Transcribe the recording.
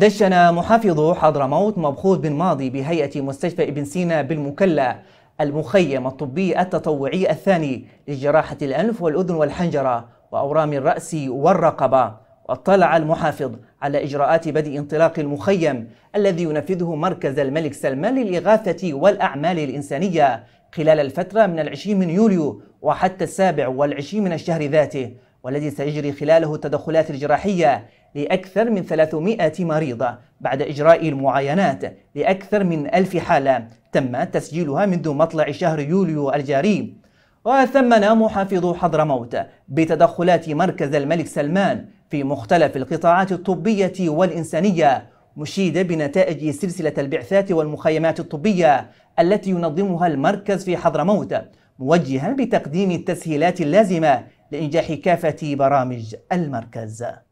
دشن محافظ حضرموت مبخوذ بن ماضي بهيئة مستشفى ابن سينا بالمكلا المخيم الطبي التطوعي الثاني لجراحة الأنف والأذن والحنجرة وأورام الرأس والرقبة واطلع المحافظ على إجراءات بدء انطلاق المخيم الذي ينفذه مركز الملك سلمان للإغاثة والأعمال الإنسانية خلال الفترة من العشرين من يوليو وحتى السابع والعشرين من الشهر ذاته والذي سيجري خلاله التدخلات الجراحية لأكثر من 300 مريض بعد إجراء المعاينات لأكثر من ألف حالة تم تسجيلها منذ مطلع شهر يوليو الجاري وثمن محافظ حضرموت بتدخلات مركز الملك سلمان في مختلف القطاعات الطبية والإنسانية مشيدة بنتائج سلسلة البعثات والمخيمات الطبية التي ينظمها المركز في حضرموت موجها بتقديم التسهيلات اللازمة لإنجاح كافة برامج المركز